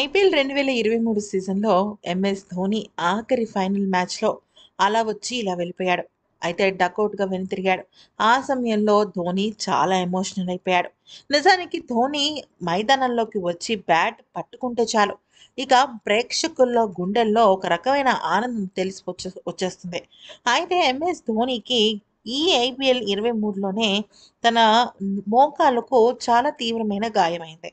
IPL రెండు వేల ఇరవై మూడు సీజన్లో ఎంఎస్ ధోని ఆఖరి ఫైనల్ మ్యాచ్లో అలా వచ్చి ఇలా వెళ్ళిపోయాడు అయితే వెను వెనుతిరిగాడు ఆ సమయంలో ధోని చాలా ఎమోషనల్ అయిపోయాడు నిజానికి ధోని మైదానంలోకి వచ్చి బ్యాట్ పట్టుకుంటే చాలు ఇక ప్రేక్షకుల్లో గుండెల్లో ఒక రకమైన ఆనందం తెలిసి వచ్చేస్తుంది అయితే ఎంఎస్ ధోనికి ఈ ఐపీఎల్ ఇరవై మూడులోనే తన మోకాలకు చాలా తీవ్రమైన గాయమైంది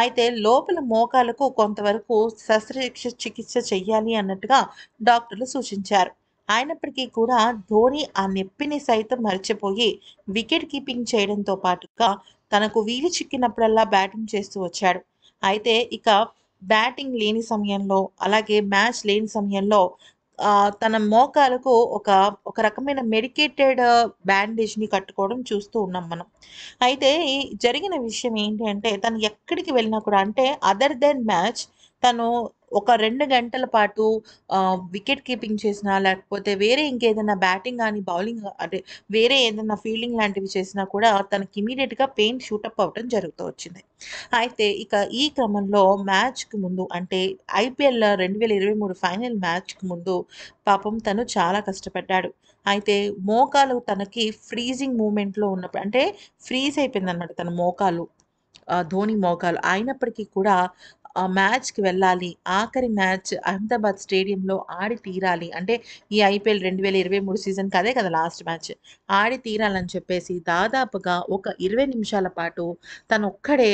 అయితే లోపల మోకాలకు కొంతవరకు శస్త్రచిక్ష చికిత్స చేయాలి అన్నట్టుగా డాక్టర్లు సూచించారు అయినప్పటికీ కూడా ధోని ఆ నొప్పిని సైతం మర్చిపోయి వికెట్ కీపింగ్ చేయడంతో పాటుగా తనకు వీలు చిక్కినప్పుడల్లా బ్యాటింగ్ చేస్తూ వచ్చాడు అయితే ఇక బ్యాటింగ్ లేని సమయంలో అలాగే మ్యాచ్ లేని సమయంలో తన మోకాలకు ఒక ఒక రకమైన మెడికేటెడ్ బ్యాండేజ్ని కట్టుకోవడం చూస్తూ ఉన్నాం మనం అయితే జరిగిన విషయం ఏంటి అంటే తను ఎక్కడికి వెళ్ళినా కూడా అంటే అదర్ దెన్ మ్యాచ్ తను ఒక రెండు గంటల పాటు వికెట్ కీపింగ్ చేసినా లేకపోతే వేరే ఇంకేదైనా బ్యాటింగ్ కానీ బౌలింగ్ అంటే వేరే ఏదైనా ఫీల్డింగ్ లాంటివి చేసినా కూడా తనకి ఇమీడియట్గా పెయిన్ షూటప్ అవ్వడం జరుగుతూ వచ్చింది అయితే ఇక ఈ క్రమంలో మ్యాచ్కి ముందు అంటే ఐపీఎల్ రెండు వేల ఇరవై మూడు ఫైనల్ మ్యాచ్కి ముందు పాపం తను చాలా కష్టపడ్డాడు అయితే మోకాలు తనకి ఫ్రీజింగ్ మూమెంట్లో ఉన్నప్పుడు అంటే ఫ్రీజ్ అయిపోయింది అనమాట తన మోకాలు ధోని మోకాలు అయినప్పటికీ కూడా ఆ మ్యాచ్కి వెళ్ళాలి ఆఖరి మ్యాచ్ అహ్మదాబాద్ స్టేడియంలో ఆడి తీరాలి అంటే ఈ ఐపీఎల్ రెండు వేల ఇరవై మూడు సీజన్కి అదే కదా లాస్ట్ మ్యాచ్ ఆడి తీరాలని చెప్పేసి దాదాపుగా ఒక ఇరవై నిమిషాల పాటు తను ఒక్కడే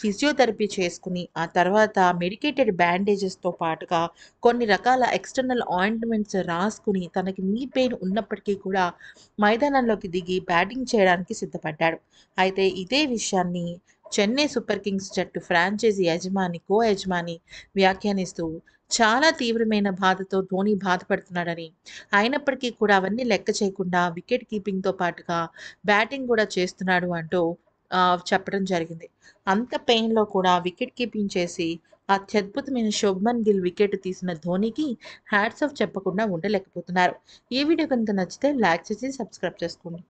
ఫిజియోథెరపీ చేసుకుని ఆ తర్వాత మెడికేటెడ్ బ్యాండేజెస్తో పాటుగా కొన్ని రకాల ఎక్స్టర్నల్ ఆయింట్మెంట్స్ రాసుకుని తనకి నీ పెయిన్ ఉన్నప్పటికీ కూడా మైదానంలోకి దిగి బ్యాటింగ్ చేయడానికి సిద్ధపడ్డాడు అయితే ఇదే విషయాన్ని చెన్నై సూపర్ కింగ్స్ జట్టు ఫ్రాంచైజీ యజమాని కో యజమాని వ్యాఖ్యానిస్తూ చాలా తీవ్రమైన బాధతో ధోని బాధపడుతున్నాడని అయినప్పటికీ కూడా అవన్నీ లెక్క చేయకుండా వికెట్ కీపింగ్తో పాటుగా బ్యాటింగ్ కూడా చేస్తున్నాడు అంటూ చెప్పడం జరిగింది అంత పెయిన్లో కూడా వికెట్ కీపింగ్ చేసి అత్యద్భుతమైన శుభ్మన్ గిల్ వికెట్ తీసిన ధోనికి హ్యాట్స్ ఆఫ్ చెప్పకుండా ఉండలేకపోతున్నారు ఈ వీడియో కనుక నచ్చితే లైక్ చేసి సబ్స్క్రైబ్ చేసుకోండి